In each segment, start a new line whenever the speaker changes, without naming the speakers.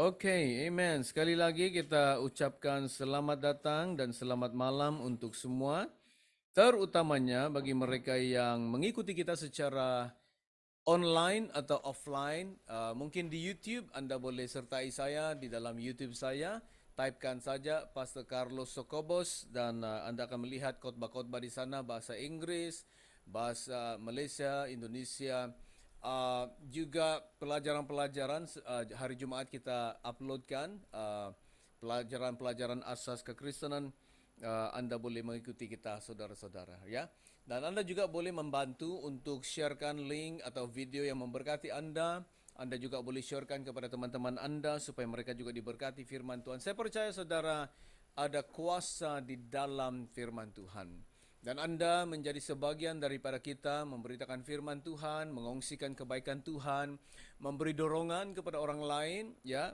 Oke, okay, amen. Sekali lagi kita ucapkan selamat datang dan selamat malam untuk semua. Terutamanya bagi mereka yang mengikuti kita secara online atau offline. Uh, mungkin di YouTube Anda boleh sertai saya di dalam YouTube saya. Typekan saja Pastor Carlos Sokobos dan uh, Anda akan melihat khotbah-khotbah di sana bahasa Inggris, bahasa Malaysia, Indonesia, Uh, juga pelajaran-pelajaran uh, hari Jumat kita uploadkan pelajaran uh, pelajaran-pelajaran asas kekristenan uh, Anda boleh mengikuti kita saudara-saudara ya. Dan Anda juga boleh membantu untuk sharekan link atau video yang memberkati Anda. Anda juga boleh sharekan kepada teman-teman Anda supaya mereka juga diberkati firman Tuhan. Saya percaya saudara ada kuasa di dalam firman Tuhan. Dan Anda menjadi sebagian daripada kita memberitakan firman Tuhan, mengongsikan kebaikan Tuhan, memberi dorongan kepada orang lain ya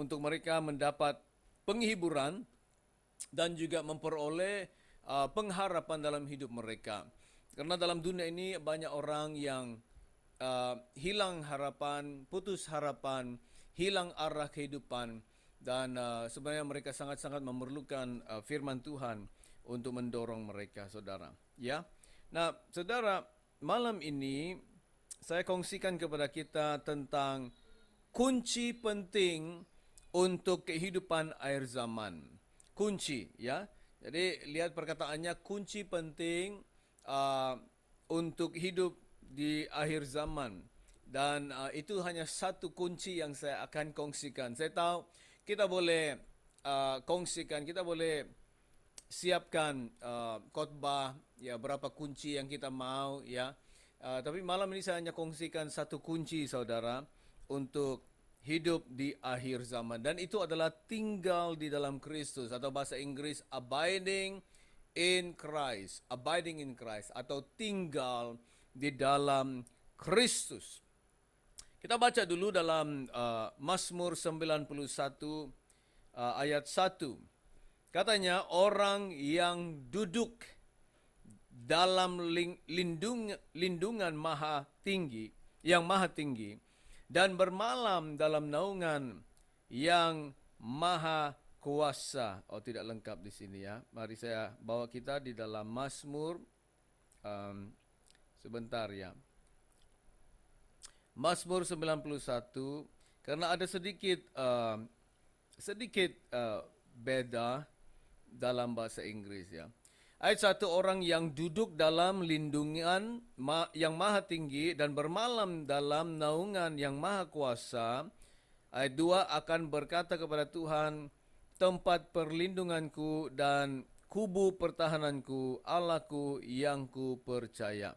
untuk mereka mendapat penghiburan dan juga memperoleh uh, pengharapan dalam hidup mereka. Karena dalam dunia ini banyak orang yang uh, hilang harapan, putus harapan, hilang arah kehidupan dan uh, sebenarnya mereka sangat-sangat memerlukan uh, firman Tuhan untuk mendorong mereka saudara. Ya. Nah, saudara, malam ini saya kongsikan kepada kita tentang kunci penting untuk kehidupan air zaman. Kunci, ya. Jadi lihat perkataannya kunci penting uh, untuk hidup di akhir zaman dan uh, itu hanya satu kunci yang saya akan kongsikan. Saya tahu kita boleh uh, kongsikan, kita boleh siapkan uh, khotbah ya berapa kunci yang kita mau ya uh, tapi malam ini saya hanya kongsikan satu kunci saudara untuk hidup di akhir zaman dan itu adalah tinggal di dalam Kristus atau bahasa Inggris abiding in Christ abiding in Christ atau tinggal di dalam Kristus kita baca dulu dalam uh, Mazmur 91 uh, ayat 1 Katanya orang yang duduk dalam lindung, lindungan maha tinggi, yang maha tinggi, dan bermalam dalam naungan yang maha kuasa. Oh tidak lengkap di sini ya. Mari saya bawa kita di dalam Mazmur um, sebentar ya. Mazmur 91 karena ada sedikit uh, sedikit uh, beda dalam bahasa Inggris ya. Ayat satu orang yang duduk dalam lindungan yang maha tinggi dan bermalam dalam naungan yang maha kuasa. Ayat dua akan berkata kepada Tuhan, tempat perlindunganku dan kubu pertahananku, Allahku yang ku percaya.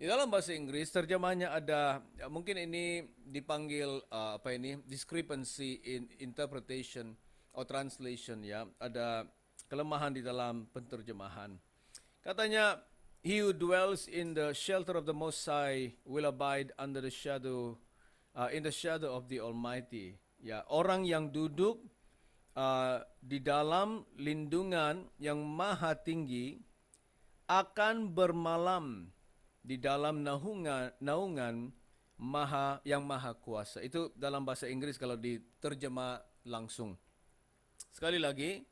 Di dalam bahasa Inggris terjemahannya ada ya mungkin ini dipanggil uh, apa ini discrepancy in interpretation or translation ya. Ada kelemahan di dalam penterjemahan. Katanya, He who dwells in the shelter of the Most High will abide under the shadow, uh, in the shadow of the Almighty. Ya, orang yang duduk uh, di dalam lindungan yang maha tinggi akan bermalam di dalam naungan, naungan maha yang maha kuasa. Itu dalam bahasa Inggris kalau diterjemah langsung. Sekali lagi,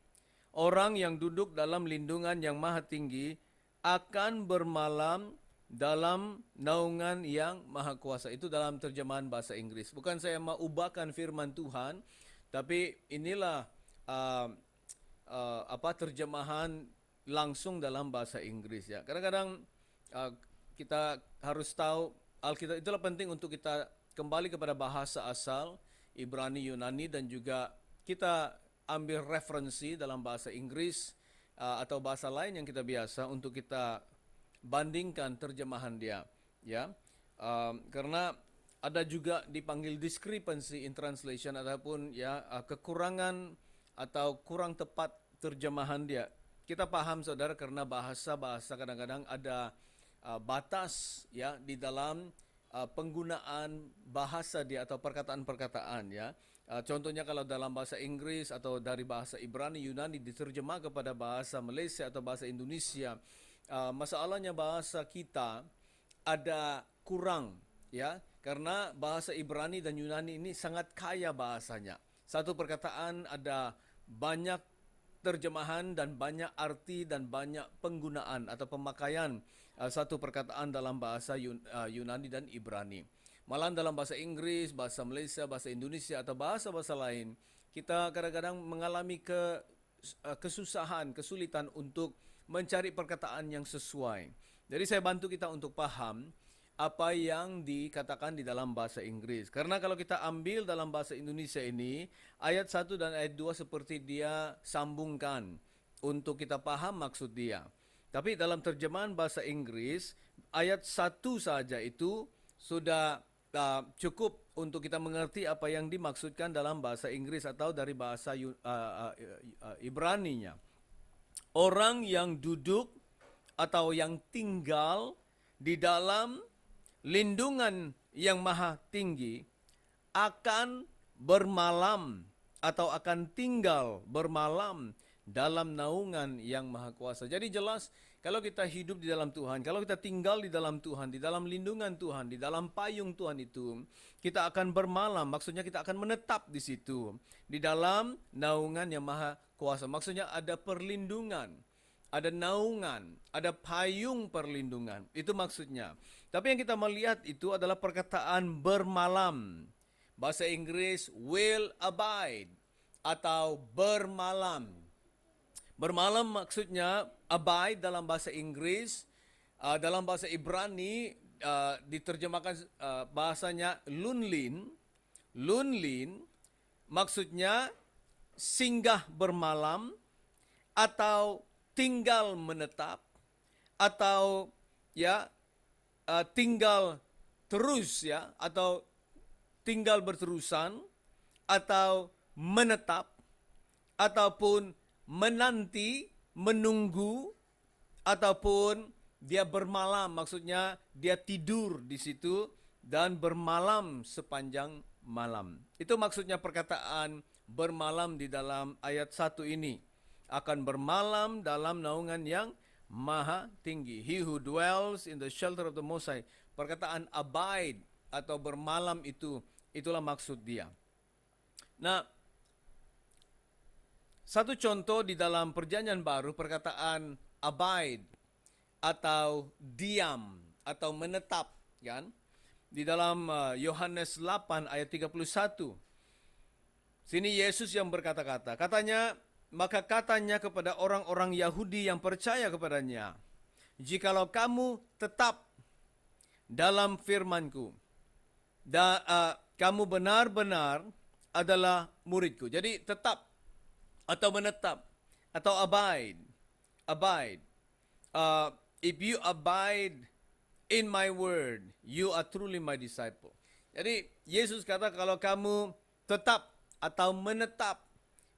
Orang yang duduk dalam lindungan yang maha tinggi akan bermalam dalam naungan yang maha kuasa. Itu dalam terjemahan bahasa Inggris. Bukan saya mau ubahkan firman Tuhan, tapi inilah uh, uh, apa terjemahan langsung dalam bahasa Inggris ya. Kadang-kadang uh, kita harus tahu Alkitab itulah penting untuk kita kembali kepada bahasa asal Ibrani, Yunani dan juga kita ambil referensi dalam bahasa Inggris uh, atau bahasa lain yang kita biasa untuk kita bandingkan terjemahan dia ya uh, karena ada juga dipanggil discrepancy in translation ataupun ya uh, kekurangan atau kurang tepat terjemahan dia kita paham saudara karena bahasa bahasa kadang-kadang ada uh, batas ya di dalam uh, penggunaan bahasa dia atau perkataan-perkataan ya Uh, contohnya kalau dalam bahasa Inggris atau dari bahasa Ibrani Yunani diterjemah kepada bahasa Malaysia atau bahasa Indonesia, uh, masalahnya bahasa kita ada kurang ya karena bahasa Ibrani dan Yunani ini sangat kaya bahasanya. Satu perkataan ada banyak terjemahan dan banyak arti dan banyak penggunaan atau pemakaian uh, satu perkataan dalam bahasa Yun, uh, Yunani dan Ibrani. Malahan dalam bahasa Inggris, bahasa Malaysia, bahasa Indonesia atau bahasa-bahasa lain, kita kadang-kadang mengalami ke eh, kesusahan, kesulitan untuk mencari perkataan yang sesuai. Jadi saya bantu kita untuk paham apa yang dikatakan di dalam bahasa Inggris. Karena kalau kita ambil dalam bahasa Indonesia ini, ayat 1 dan ayat 2 seperti dia sambungkan untuk kita paham maksud dia. Tapi dalam terjemahan bahasa Inggris, ayat 1 saja itu sudah uh, cukup untuk kita mengerti apa yang dimaksudkan dalam bahasa Inggris atau dari bahasa uh, uh, uh, Ibrani-nya. Orang yang duduk atau yang tinggal di dalam lindungan yang maha tinggi akan bermalam atau akan tinggal bermalam dalam naungan yang maha kuasa. Jadi jelas kalau kita hidup di dalam Tuhan, kalau kita tinggal di dalam Tuhan, di dalam lindungan Tuhan, di dalam payung Tuhan itu, kita akan bermalam, maksudnya kita akan menetap di situ, di dalam naungan yang Maha Kuasa. Maksudnya ada perlindungan ada naungan, ada payung perlindungan. Itu maksudnya. Tapi yang kita melihat itu adalah perkataan bermalam. Bahasa Inggris will abide atau bermalam. Bermalam maksudnya abide dalam bahasa Inggris, uh, dalam bahasa Ibrani uh, diterjemahkan uh, bahasanya lunlin. Lunlin maksudnya singgah bermalam atau tinggal menetap atau ya uh, tinggal terus ya atau tinggal berterusan atau menetap ataupun menanti, menunggu, ataupun dia bermalam, maksudnya dia tidur di situ dan bermalam sepanjang malam. Itu maksudnya perkataan bermalam di dalam ayat 1 ini. Akan bermalam dalam naungan yang maha tinggi. He who dwells in the shelter of the Most Perkataan abide atau bermalam itu, itulah maksud dia. Nah, satu contoh di dalam perjanjian baru perkataan abide atau diam atau menetap kan di dalam uh, Yohanes 8 ayat 31 sini Yesus yang berkata-kata katanya maka katanya kepada orang-orang Yahudi yang percaya kepadanya jikalau kamu tetap dalam firmanku da, uh, kamu benar-benar adalah muridku jadi tetap atau menetap atau abide abide uh, if you abide in my word you are truly my disciple jadi Yesus kata kalau kamu tetap atau menetap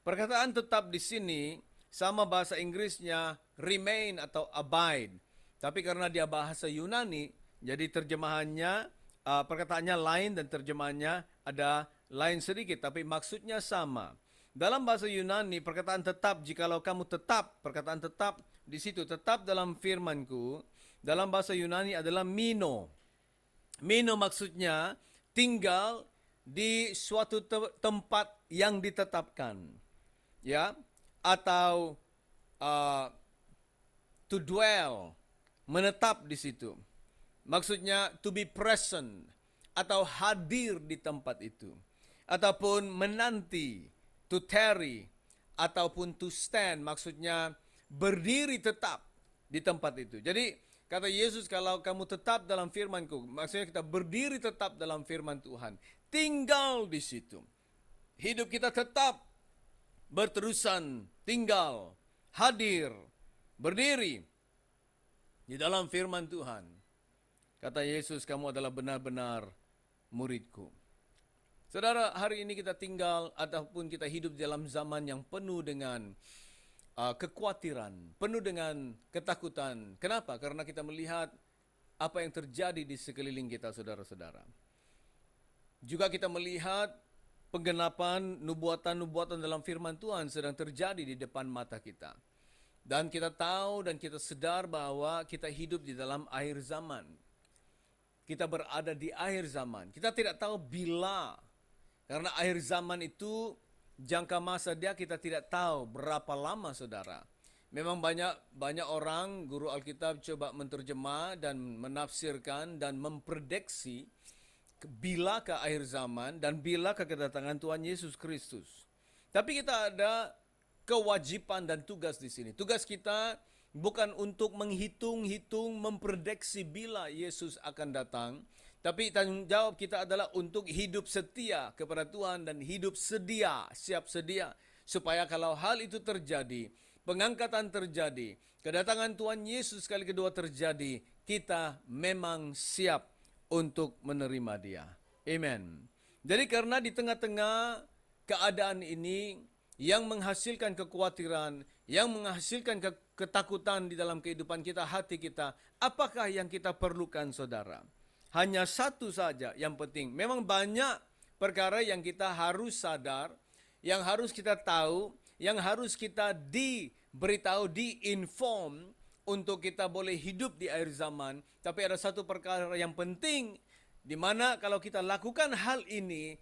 perkataan tetap di sini sama bahasa Inggrisnya remain atau abide tapi karena dia bahasa Yunani jadi terjemahannya uh, perkataannya lain dan terjemahannya ada lain sedikit tapi maksudnya sama dalam bahasa Yunani, perkataan tetap, jikalau kamu tetap, perkataan tetap di situ, tetap dalam firmanku, dalam bahasa Yunani adalah mino. Mino maksudnya tinggal di suatu te tempat yang ditetapkan. Ya, atau uh, to dwell, menetap di situ. Maksudnya to be present atau hadir di tempat itu ataupun menanti to tarry ataupun to stand maksudnya berdiri tetap di tempat itu. Jadi kata Yesus kalau kamu tetap dalam Firman-Ku maksudnya kita berdiri tetap dalam firman Tuhan, tinggal di situ. Hidup kita tetap berterusan, tinggal, hadir, berdiri di dalam firman Tuhan. Kata Yesus, kamu adalah benar-benar muridku. Saudara, hari ini kita tinggal ataupun kita hidup dalam zaman yang penuh dengan uh, kekhawatiran, penuh dengan ketakutan. Kenapa? Karena kita melihat apa yang terjadi di sekeliling kita, saudara-saudara. Juga kita melihat penggenapan nubuatan-nubuatan dalam firman Tuhan sedang terjadi di depan mata kita. Dan kita tahu dan kita sedar bahwa kita hidup di dalam akhir zaman. Kita berada di akhir zaman. Kita tidak tahu bila karena akhir zaman itu jangka masa dia kita tidak tahu berapa lama saudara. Memang banyak banyak orang guru Alkitab coba menterjemah dan menafsirkan dan memprediksi bila ke akhir zaman dan bila ke kedatangan Tuhan Yesus Kristus. Tapi kita ada kewajiban dan tugas di sini. Tugas kita bukan untuk menghitung-hitung, memprediksi bila Yesus akan datang, tapi tanggung kita adalah untuk hidup setia kepada Tuhan dan hidup sedia, siap sedia. Supaya kalau hal itu terjadi, pengangkatan terjadi, kedatangan Tuhan Yesus kali kedua terjadi, kita memang siap untuk menerima dia. Amen. Jadi karena di tengah-tengah keadaan ini yang menghasilkan kekhawatiran, yang menghasilkan ketakutan di dalam kehidupan kita, hati kita, apakah yang kita perlukan saudara? hanya satu saja yang penting. Memang banyak perkara yang kita harus sadar, yang harus kita tahu, yang harus kita diberitahu, diinform untuk kita boleh hidup di akhir zaman. Tapi ada satu perkara yang penting di mana kalau kita lakukan hal ini,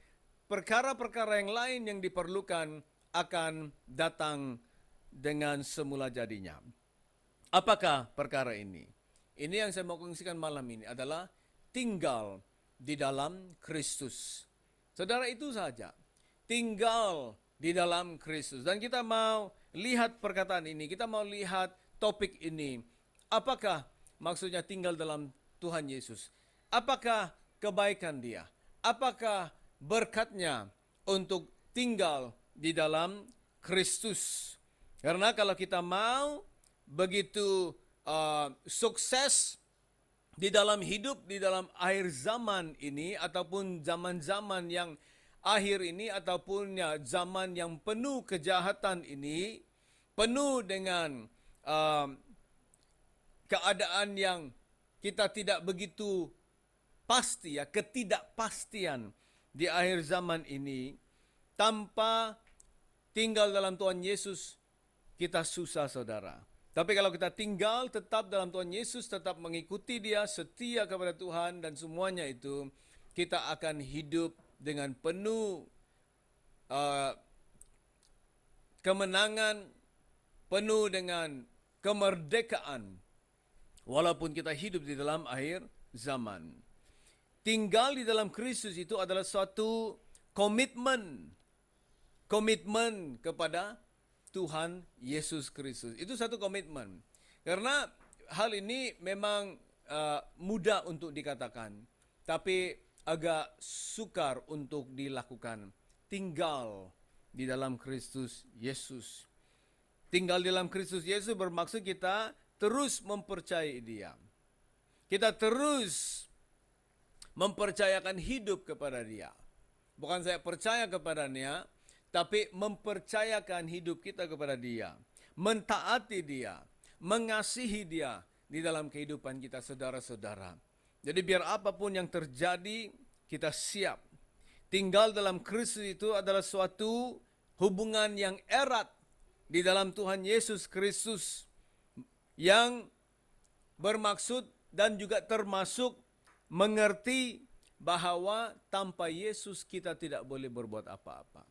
perkara-perkara yang lain yang diperlukan akan datang dengan semula jadinya. Apakah perkara ini? Ini yang saya mau kongsikan malam ini adalah tinggal di dalam Kristus. Saudara itu saja, tinggal di dalam Kristus. Dan kita mau lihat perkataan ini, kita mau lihat topik ini. Apakah maksudnya tinggal dalam Tuhan Yesus? Apakah kebaikan dia? Apakah berkatnya untuk tinggal di dalam Kristus? Karena kalau kita mau begitu uh, sukses di dalam hidup di dalam akhir zaman ini ataupun zaman-zaman yang akhir ini ataupun ya, zaman yang penuh kejahatan ini penuh dengan uh, keadaan yang kita tidak begitu pasti ya ketidakpastian di akhir zaman ini tanpa tinggal dalam Tuhan Yesus kita susah saudara tapi kalau kita tinggal tetap dalam Tuhan Yesus, tetap mengikuti Dia, setia kepada Tuhan dan semuanya itu, kita akan hidup dengan penuh uh, kemenangan, penuh dengan kemerdekaan. Walaupun kita hidup di dalam akhir zaman. Tinggal di dalam Kristus itu adalah suatu komitmen. Komitmen kepada Tuhan Yesus Kristus. Itu satu komitmen. Karena hal ini memang uh, mudah untuk dikatakan, tapi agak sukar untuk dilakukan. Tinggal di dalam Kristus Yesus. Tinggal di dalam Kristus Yesus bermaksud kita terus mempercayai Dia. Kita terus mempercayakan hidup kepada Dia. Bukan saya percaya kepadanya, tapi mempercayakan hidup kita kepada Dia, mentaati Dia, mengasihi Dia di dalam kehidupan kita saudara-saudara. Jadi biar apapun yang terjadi, kita siap. Tinggal dalam Kristus itu adalah suatu hubungan yang erat di dalam Tuhan Yesus Kristus yang bermaksud dan juga termasuk mengerti bahwa tanpa Yesus kita tidak boleh berbuat apa-apa.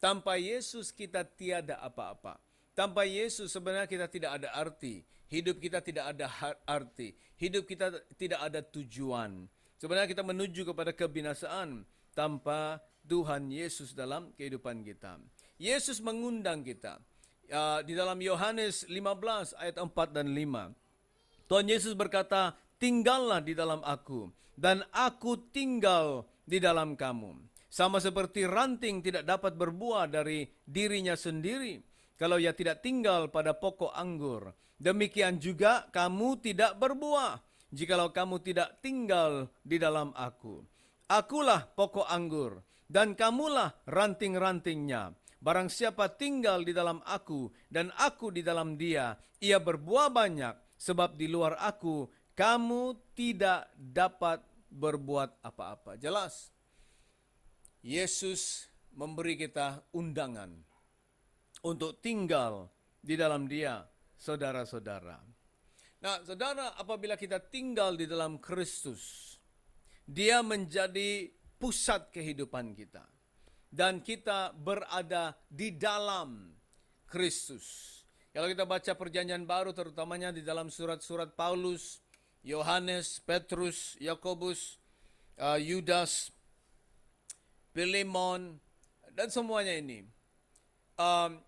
Tanpa Yesus kita tiada apa-apa. Tanpa Yesus sebenarnya kita tidak ada arti. Hidup kita tidak ada arti. Hidup kita tidak ada tujuan. Sebenarnya kita menuju kepada kebinasaan tanpa Tuhan Yesus dalam kehidupan kita. Yesus mengundang kita. Ya, di dalam Yohanes 15 ayat 4 dan 5. Tuhan Yesus berkata, tinggallah di dalam aku dan aku tinggal di dalam kamu. Sama seperti ranting tidak dapat berbuah dari dirinya sendiri kalau ia tidak tinggal pada pokok anggur. Demikian juga kamu tidak berbuah jikalau kamu tidak tinggal di dalam aku. Akulah pokok anggur dan kamulah ranting-rantingnya. Barang siapa tinggal di dalam aku dan aku di dalam dia, ia berbuah banyak sebab di luar aku kamu tidak dapat berbuat apa-apa. Jelas? Yesus memberi kita undangan untuk tinggal di dalam Dia, saudara-saudara. Nah, saudara, apabila kita tinggal di dalam Kristus, Dia menjadi pusat kehidupan kita, dan kita berada di dalam Kristus. Kalau kita baca Perjanjian Baru, terutamanya di dalam surat-surat Paulus, Yohanes, Petrus, Yakobus, uh, Yudas, uh, Pilemon, dan semuanya ini. Um,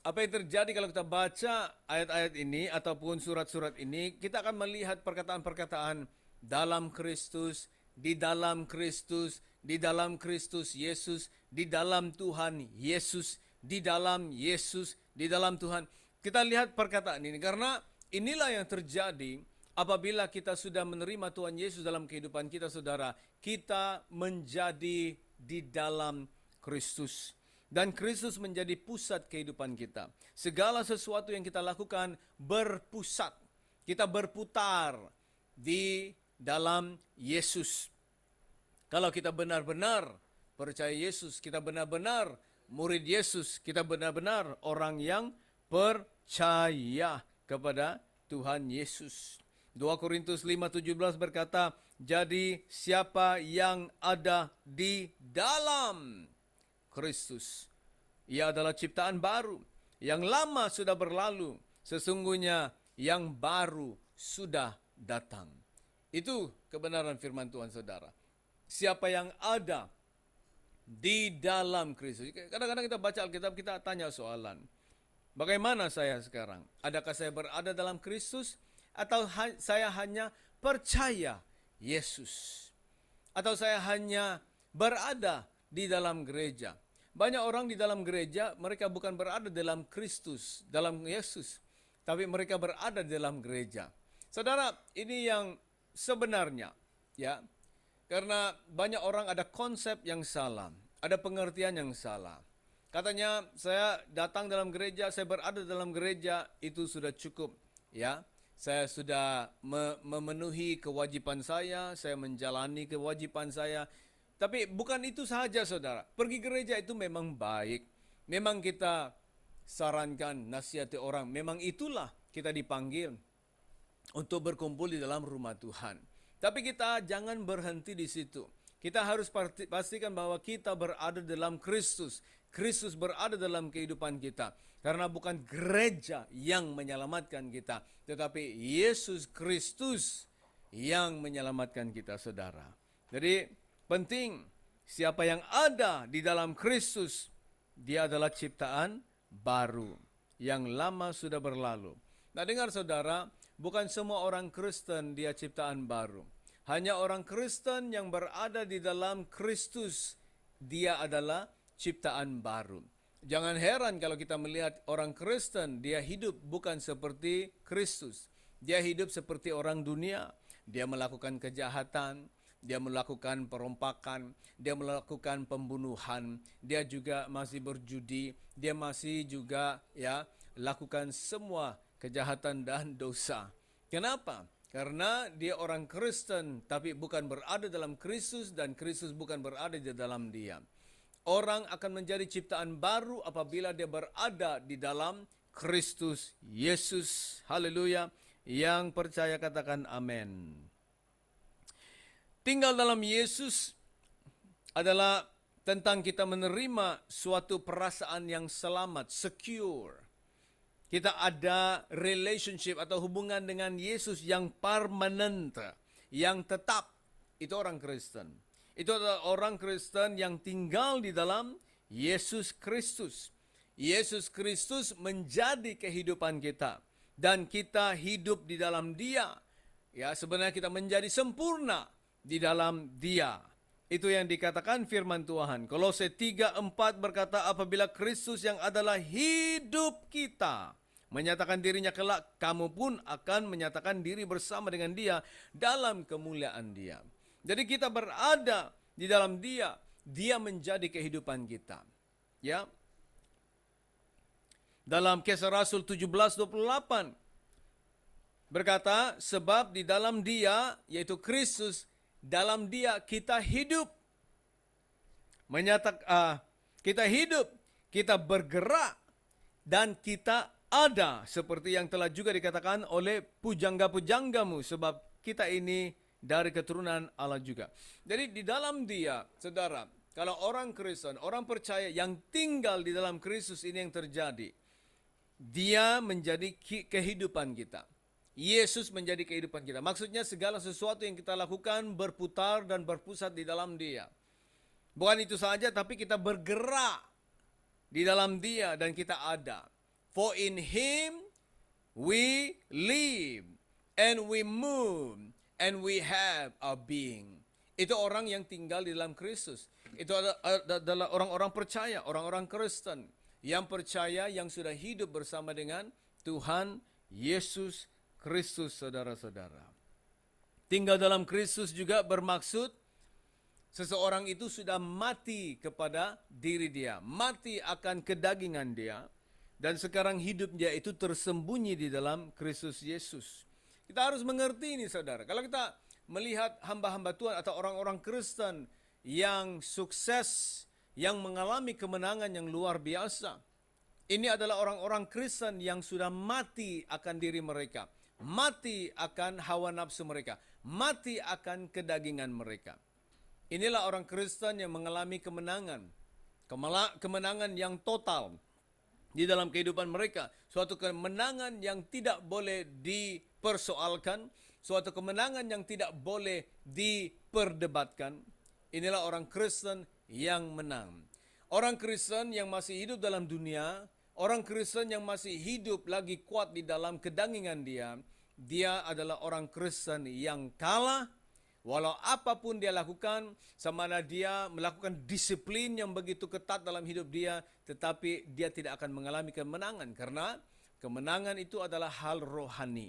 apa yang terjadi kalau kita baca ayat-ayat ini ataupun surat-surat ini, kita akan melihat perkataan-perkataan dalam Kristus, di dalam Kristus, di dalam Kristus Yesus, di dalam Tuhan Yesus, di dalam Yesus, di dalam Tuhan. Kita lihat perkataan ini karena inilah yang terjadi apabila kita sudah menerima Tuhan Yesus dalam kehidupan kita, saudara. Kita menjadi di dalam Kristus. Dan Kristus menjadi pusat kehidupan kita. Segala sesuatu yang kita lakukan berpusat. Kita berputar di dalam Yesus. Kalau kita benar-benar percaya Yesus, kita benar-benar murid Yesus, kita benar-benar orang yang percaya kepada Tuhan Yesus. 2 Korintus 5:17 berkata, jadi siapa yang ada di dalam Kristus, ia adalah ciptaan baru. Yang lama sudah berlalu, sesungguhnya yang baru sudah datang. Itu kebenaran firman Tuhan saudara. Siapa yang ada di dalam Kristus. Kadang-kadang kita baca Alkitab, kita tanya soalan. Bagaimana saya sekarang? Adakah saya berada dalam Kristus? Atau saya hanya percaya Yesus. Atau saya hanya berada di dalam gereja. Banyak orang di dalam gereja, mereka bukan berada dalam Kristus, dalam Yesus. Tapi mereka berada di dalam gereja. Saudara, ini yang sebenarnya. ya Karena banyak orang ada konsep yang salah. Ada pengertian yang salah. Katanya saya datang dalam gereja, saya berada dalam gereja, itu sudah cukup. Ya, saya sudah memenuhi kewajiban saya, saya menjalani kewajiban saya. Tapi bukan itu saja saudara. Pergi gereja itu memang baik. Memang kita sarankan, nasihati orang. Memang itulah kita dipanggil untuk berkumpul di dalam rumah Tuhan. Tapi kita jangan berhenti di situ. Kita harus pastikan bahwa kita berada dalam Kristus. Kristus berada dalam kehidupan kita. Karena bukan gereja yang menyelamatkan kita, tetapi Yesus Kristus yang menyelamatkan kita saudara. Jadi penting siapa yang ada di dalam Kristus, dia adalah ciptaan baru. Yang lama sudah berlalu. Nah dengar saudara, bukan semua orang Kristen dia ciptaan baru. Hanya orang Kristen yang berada di dalam Kristus, dia adalah ciptaan baru. Jangan heran kalau kita melihat orang Kristen, dia hidup bukan seperti Kristus. Dia hidup seperti orang dunia. Dia melakukan kejahatan, dia melakukan perompakan, dia melakukan pembunuhan, dia juga masih berjudi, dia masih juga ya lakukan semua kejahatan dan dosa. Kenapa? Karena dia orang Kristen tapi bukan berada dalam Kristus dan Kristus bukan berada di dalam dia. Orang akan menjadi ciptaan baru apabila dia berada di dalam Kristus Yesus. Haleluya. Yang percaya katakan amin. Tinggal dalam Yesus adalah tentang kita menerima suatu perasaan yang selamat, secure. Kita ada relationship atau hubungan dengan Yesus yang permanent, yang tetap. Itu orang Kristen itu adalah orang Kristen yang tinggal di dalam Yesus Kristus. Yesus Kristus menjadi kehidupan kita dan kita hidup di dalam Dia. Ya, sebenarnya kita menjadi sempurna di dalam Dia. Itu yang dikatakan firman Tuhan. Kolose 3:4 berkata apabila Kristus yang adalah hidup kita menyatakan dirinya kelak, kamu pun akan menyatakan diri bersama dengan Dia dalam kemuliaan Dia. Jadi kita berada di dalam dia, dia menjadi kehidupan kita. Ya. Dalam kisah Rasul 17:28 berkata, sebab di dalam dia yaitu Kristus, dalam dia kita hidup. Menyatak uh, ah, kita hidup, kita bergerak dan kita ada seperti yang telah juga dikatakan oleh pujangga-pujanggamu sebab kita ini dari keturunan Allah juga. Jadi di dalam dia, saudara, kalau orang Kristen, orang percaya yang tinggal di dalam Kristus ini yang terjadi, dia menjadi kehidupan kita. Yesus menjadi kehidupan kita. Maksudnya segala sesuatu yang kita lakukan berputar dan berpusat di dalam dia. Bukan itu saja, tapi kita bergerak di dalam dia dan kita ada. For in him we live and we move and we have our being. Itu orang yang tinggal di dalam Kristus. Itu adalah orang-orang percaya, orang-orang Kristen yang percaya yang sudah hidup bersama dengan Tuhan Yesus Kristus saudara-saudara. Tinggal dalam Kristus juga bermaksud seseorang itu sudah mati kepada diri dia, mati akan kedagingan dia dan sekarang hidupnya itu tersembunyi di dalam Kristus Yesus. Kita harus mengerti ini saudara. Kalau kita melihat hamba-hamba Tuhan atau orang-orang Kristen yang sukses, yang mengalami kemenangan yang luar biasa. Ini adalah orang-orang Kristen yang sudah mati akan diri mereka, mati akan hawa nafsu mereka, mati akan kedagingan mereka. Inilah orang Kristen yang mengalami kemenangan, kemenangan yang total di dalam kehidupan mereka, suatu kemenangan yang tidak boleh di dipersoalkan, suatu kemenangan yang tidak boleh diperdebatkan. Inilah orang Kristen yang menang. Orang Kristen yang masih hidup dalam dunia, orang Kristen yang masih hidup lagi kuat di dalam kedangingan dia, dia adalah orang Kristen yang kalah Walau apapun dia lakukan, sama ada dia melakukan disiplin yang begitu ketat dalam hidup dia, tetapi dia tidak akan mengalami kemenangan karena kemenangan itu adalah hal rohani.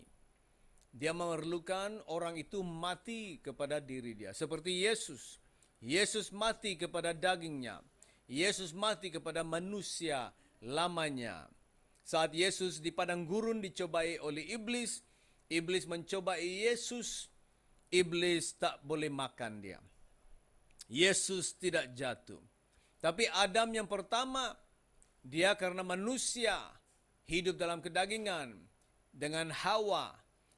Dia memerlukan orang itu mati kepada diri dia. Seperti Yesus. Yesus mati kepada dagingnya. Yesus mati kepada manusia lamanya. Saat Yesus di padang gurun dicobai oleh iblis, iblis mencobai Yesus, iblis tak boleh makan dia. Yesus tidak jatuh. Tapi Adam yang pertama, dia karena manusia hidup dalam kedagingan dengan Hawa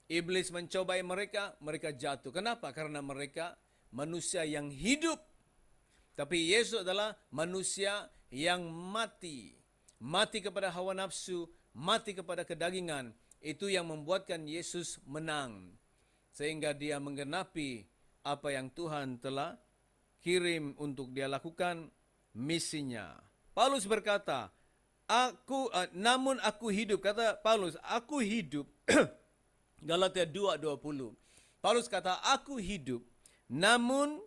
Iblis mencobai mereka, mereka jatuh. Kenapa? Karena mereka manusia yang hidup. Tapi Yesus adalah manusia yang mati. Mati kepada hawa nafsu, mati kepada kedagingan. Itu yang membuatkan Yesus menang. Sehingga dia menggenapi apa yang Tuhan telah kirim untuk dia lakukan misinya. Paulus berkata, aku eh, namun aku hidup kata Paulus aku hidup Galatia 2:20. Paulus kata, "Aku hidup, namun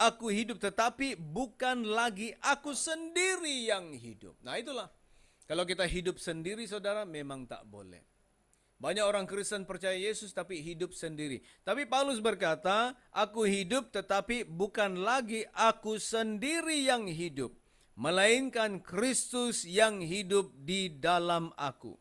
aku hidup tetapi bukan lagi aku sendiri yang hidup." Nah, itulah. Kalau kita hidup sendiri Saudara memang tak boleh. Banyak orang Kristen percaya Yesus tapi hidup sendiri. Tapi Paulus berkata, "Aku hidup tetapi bukan lagi aku sendiri yang hidup, melainkan Kristus yang hidup di dalam aku."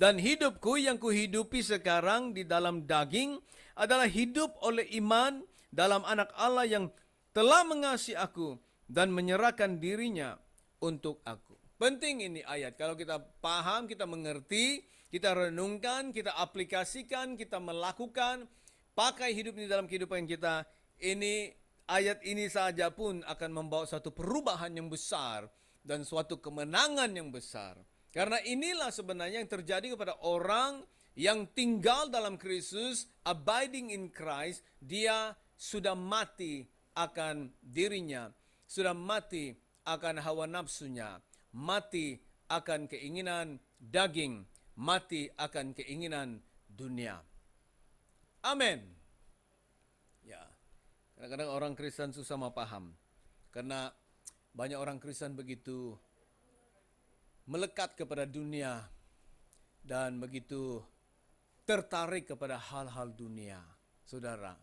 Dan hidupku yang kuhidupi sekarang di dalam daging adalah hidup oleh iman dalam anak Allah yang telah mengasihi aku dan menyerahkan dirinya untuk aku. Penting ini ayat. Kalau kita paham, kita mengerti, kita renungkan, kita aplikasikan, kita melakukan, pakai hidup ini dalam kehidupan kita, ini ayat ini saja pun akan membawa satu perubahan yang besar dan suatu kemenangan yang besar. Karena inilah sebenarnya yang terjadi kepada orang yang tinggal dalam Kristus, abiding in Christ, dia sudah mati akan dirinya, sudah mati akan hawa nafsunya, mati akan keinginan daging, mati akan keinginan dunia. Amin. Ya. Kadang-kadang orang Kristen susah memaham, Karena banyak orang Kristen begitu melekat kepada dunia dan begitu tertarik kepada hal-hal dunia, saudara.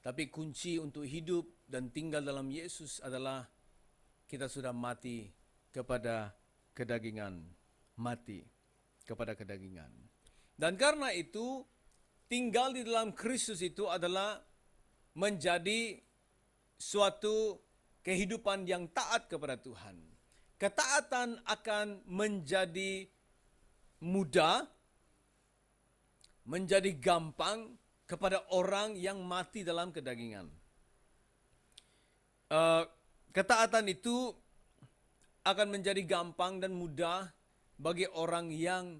Tapi kunci untuk hidup dan tinggal dalam Yesus adalah kita sudah mati kepada kedagingan, mati kepada kedagingan. Dan karena itu tinggal di dalam Kristus itu adalah menjadi suatu kehidupan yang taat kepada Tuhan ketaatan akan menjadi mudah, menjadi gampang kepada orang yang mati dalam kedagingan. Uh, ketaatan itu akan menjadi gampang dan mudah bagi orang yang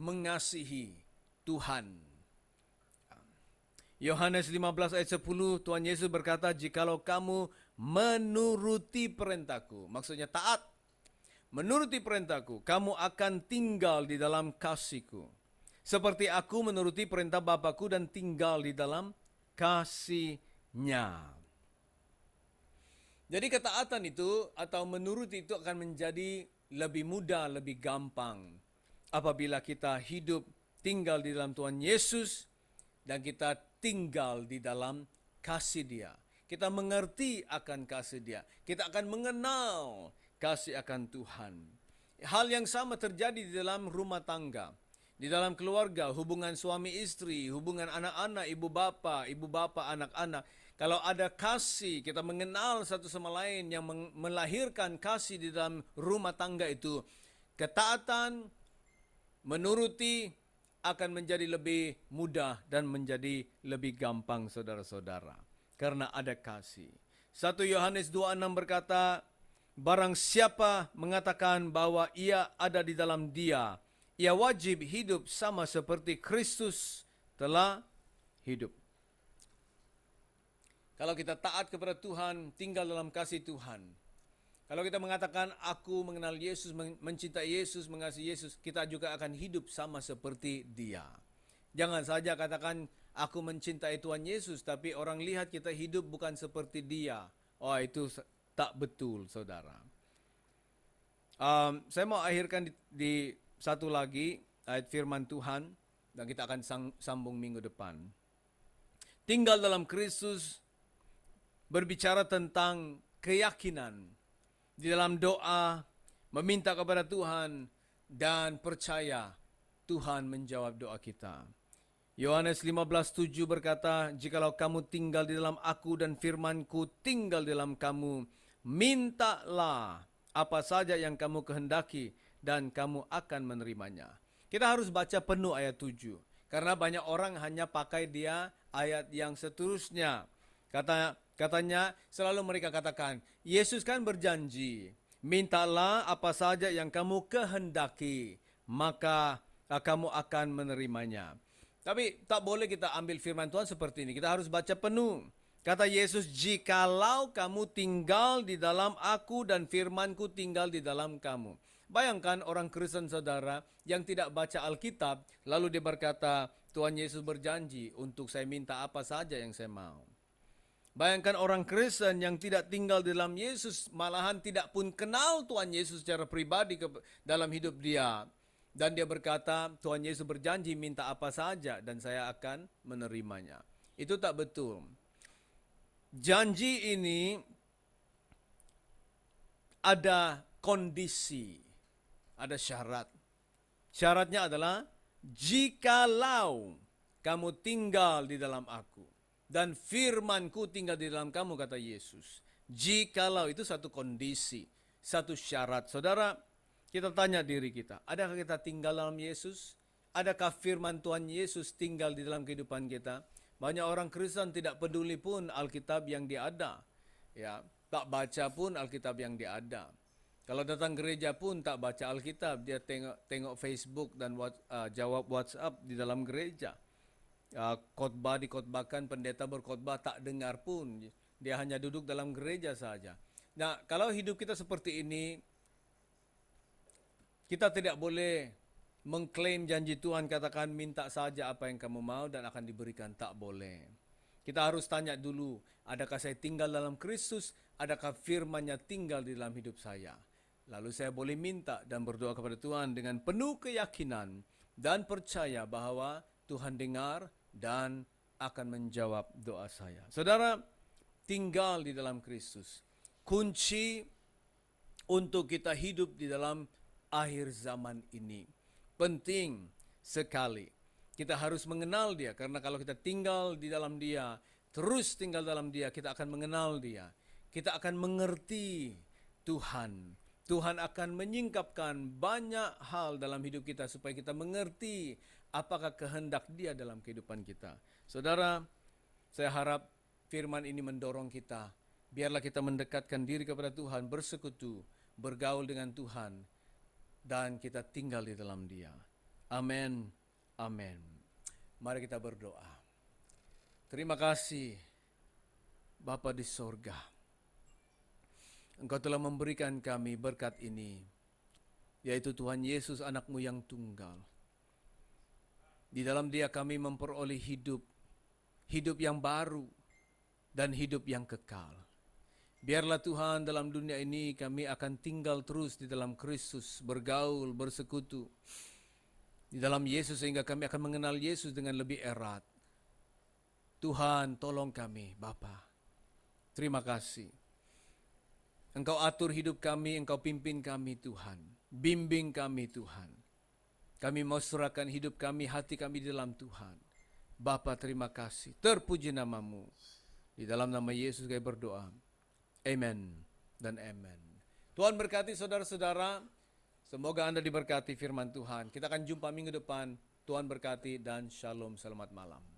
mengasihi Tuhan. Yohanes 15 ayat 10 Tuhan Yesus berkata, "Jikalau kamu menuruti perintahku." Maksudnya taat menuruti perintahku, kamu akan tinggal di dalam kasihku. Seperti aku menuruti perintah Bapakku dan tinggal di dalam kasihnya. Jadi ketaatan itu atau menuruti itu akan menjadi lebih mudah, lebih gampang. Apabila kita hidup tinggal di dalam Tuhan Yesus dan kita tinggal di dalam kasih dia. Kita mengerti akan kasih dia. Kita akan mengenal kasih akan Tuhan. Hal yang sama terjadi di dalam rumah tangga, di dalam keluarga, hubungan suami istri, hubungan anak-anak, ibu bapa, ibu bapa, anak-anak. Kalau ada kasih, kita mengenal satu sama lain yang melahirkan kasih di dalam rumah tangga itu, ketaatan, menuruti akan menjadi lebih mudah dan menjadi lebih gampang saudara-saudara karena ada kasih. 1 Yohanes 2:6 berkata, Barang siapa mengatakan bahwa ia ada di dalam dia, ia wajib hidup sama seperti Kristus telah hidup. Kalau kita taat kepada Tuhan, tinggal dalam kasih Tuhan. Kalau kita mengatakan aku mengenal Yesus, mencintai Yesus, mengasihi Yesus, kita juga akan hidup sama seperti dia. Jangan saja katakan aku mencintai Tuhan Yesus, tapi orang lihat kita hidup bukan seperti dia. Oh itu tak betul, saudara. Um, saya mau akhirkan di, di satu lagi ayat firman Tuhan dan kita akan sang, sambung minggu depan. Tinggal dalam Kristus berbicara tentang keyakinan di dalam doa, meminta kepada Tuhan dan percaya Tuhan menjawab doa kita. Yohanes 15:7 berkata, "Jikalau kamu tinggal di dalam aku dan firmanku tinggal di dalam kamu, mintalah apa saja yang kamu kehendaki dan kamu akan menerimanya. Kita harus baca penuh ayat 7 karena banyak orang hanya pakai dia ayat yang seterusnya. Kata katanya selalu mereka katakan, Yesus kan berjanji, mintalah apa saja yang kamu kehendaki, maka ah, kamu akan menerimanya. Tapi tak boleh kita ambil firman Tuhan seperti ini. Kita harus baca penuh. Kata Yesus, jikalau kamu tinggal di dalam aku dan firmanku tinggal di dalam kamu. Bayangkan orang Kristen saudara yang tidak baca Alkitab, lalu dia berkata, Tuhan Yesus berjanji untuk saya minta apa saja yang saya mau. Bayangkan orang Kristen yang tidak tinggal di dalam Yesus, malahan tidak pun kenal Tuhan Yesus secara pribadi ke dalam hidup dia. Dan dia berkata, Tuhan Yesus berjanji minta apa saja dan saya akan menerimanya. Itu tak betul janji ini ada kondisi, ada syarat. Syaratnya adalah jikalau kamu tinggal di dalam aku dan firmanku tinggal di dalam kamu kata Yesus. Jikalau itu satu kondisi, satu syarat. Saudara, kita tanya diri kita, adakah kita tinggal dalam Yesus? Adakah firman Tuhan Yesus tinggal di dalam kehidupan kita? Banyak orang Kristen tidak peduli pun Alkitab yang diada. Ya, tak baca pun Alkitab yang diada. Kalau datang gereja pun tak baca Alkitab, dia tengok tengok Facebook dan what, uh, jawab WhatsApp di dalam gereja. Uh, khotbah dikhotbahkan, pendeta berkhotbah tak dengar pun. Dia hanya duduk dalam gereja saja. Nah, kalau hidup kita seperti ini, kita tidak boleh mengklaim janji Tuhan katakan minta saja apa yang kamu mau dan akan diberikan tak boleh. Kita harus tanya dulu, adakah saya tinggal dalam Kristus? Adakah firman-Nya tinggal di dalam hidup saya? Lalu saya boleh minta dan berdoa kepada Tuhan dengan penuh keyakinan dan percaya bahwa Tuhan dengar dan akan menjawab doa saya. Saudara, tinggal di dalam Kristus. Kunci untuk kita hidup di dalam akhir zaman ini penting sekali. Kita harus mengenal dia karena kalau kita tinggal di dalam dia, terus tinggal dalam dia, kita akan mengenal dia. Kita akan mengerti Tuhan. Tuhan akan menyingkapkan banyak hal dalam hidup kita supaya kita mengerti apakah kehendak dia dalam kehidupan kita. Saudara, saya harap firman ini mendorong kita. Biarlah kita mendekatkan diri kepada Tuhan, bersekutu, bergaul dengan Tuhan, dan kita tinggal di dalam Dia. Amin. Amin. Mari kita berdoa. Terima kasih Bapa di sorga. Engkau telah memberikan kami berkat ini, yaitu Tuhan Yesus anakmu yang tunggal. Di dalam dia kami memperoleh hidup, hidup yang baru dan hidup yang kekal. Biarlah Tuhan dalam dunia ini kami akan tinggal terus di dalam Kristus, bergaul, bersekutu. Di dalam Yesus sehingga kami akan mengenal Yesus dengan lebih erat. Tuhan tolong kami Bapa. Terima kasih. Engkau atur hidup kami, Engkau pimpin kami Tuhan. Bimbing kami Tuhan. Kami mau serahkan hidup kami, hati kami di dalam Tuhan. Bapa terima kasih. Terpuji namamu. Di dalam nama Yesus kami berdoa. Amen dan amen. Tuhan berkati saudara-saudara. Semoga Anda diberkati firman Tuhan. Kita akan jumpa minggu depan. Tuhan berkati dan shalom. Selamat malam.